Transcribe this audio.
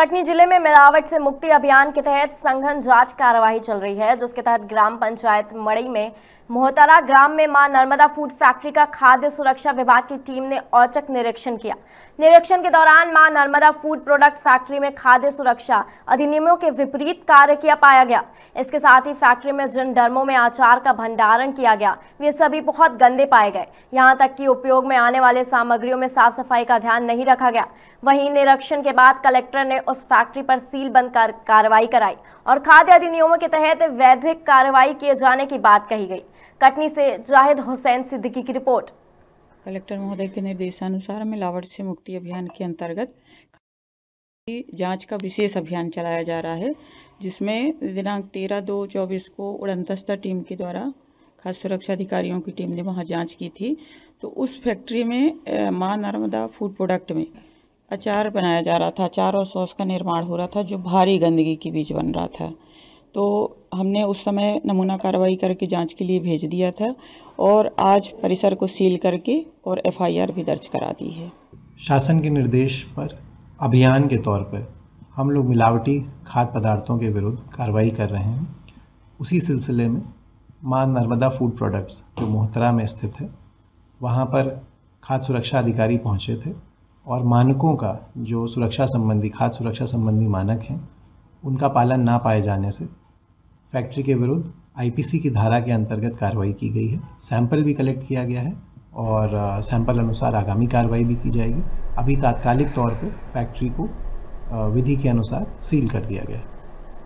कटनी जिले में मिलावट से मुक्ति अभियान के तहत संघन जांच कार्यवाही चल रही है जिसके तहत ग्राम पंचायत मड़ई में मोहतरा ग्राम में मां नर्मदा फूड फैक्ट्री का खाद्य सुरक्षा विभाग की टीम ने औचक निरीक्षण किया निरीक्षण के दौरान मां नर्मदा फूड प्रोडक्ट फैक्ट्री में खाद्य सुरक्षा अधिनियमों के विपरीत कार्य किया पाया गया इसके साथ ही फैक्ट्री में जिन डर्मों में आचार का भंडारण किया गया वे सभी बहुत गंदे पाए गए यहाँ तक की उपयोग में आने वाले सामग्रियों में साफ सफाई का ध्यान नहीं रखा गया वही निरीक्षण के बाद कलेक्टर ने उस फैक्ट्री पर सील बंद कर कार्रवाई कराई और खाद्य अधिनियमों के तहत वैधिक कार्रवाई किए जाने की बात कही गई कटनी से जाहिद हुसैन सिद्दीकी की रिपोर्ट कलेक्टर महोदय के निर्देशानुसार मिलावट से मुक्ति अभियान के अंतर्गत जांच का विशेष अभियान चलाया जा रहा है जिसमें दिनांक तेरह दो चौबीस को उड़नदस्ता टीम के द्वारा खाद्य सुरक्षा अधिकारियों की टीम ने वहाँ जांच की थी तो उस फैक्ट्री में माँ नर्मदा फूड प्रोडक्ट में अचार बनाया जा रहा था अचार और सॉस का निर्माण हो रहा था जो भारी गंदगी के बीच बन रहा था तो हमने उस समय नमूना कार्रवाई करके जांच के लिए भेज दिया था और आज परिसर को सील करके और एफआईआर भी दर्ज करा दी है शासन के निर्देश पर अभियान के तौर पर हम लोग मिलावटी खाद्य पदार्थों के विरुद्ध कार्रवाई कर रहे हैं उसी सिलसिले में माँ नर्मदा फूड प्रोडक्ट्स जो मोहतरा में स्थित है वहाँ पर खाद्य सुरक्षा अधिकारी पहुँचे थे और मानकों का जो सुरक्षा संबंधी खाद्य सुरक्षा संबंधी मानक हैं उनका पालन ना पाए जाने से फैक्ट्री के विरुद्ध आईपीसी की धारा के अंतर्गत कार्रवाई की गई है सैंपल भी कलेक्ट किया गया है और सैंपल अनुसार आगामी कार्रवाई भी की जाएगी अभी तात्कालिक तौर पर फैक्ट्री को विधि के अनुसार सील कर दिया गया है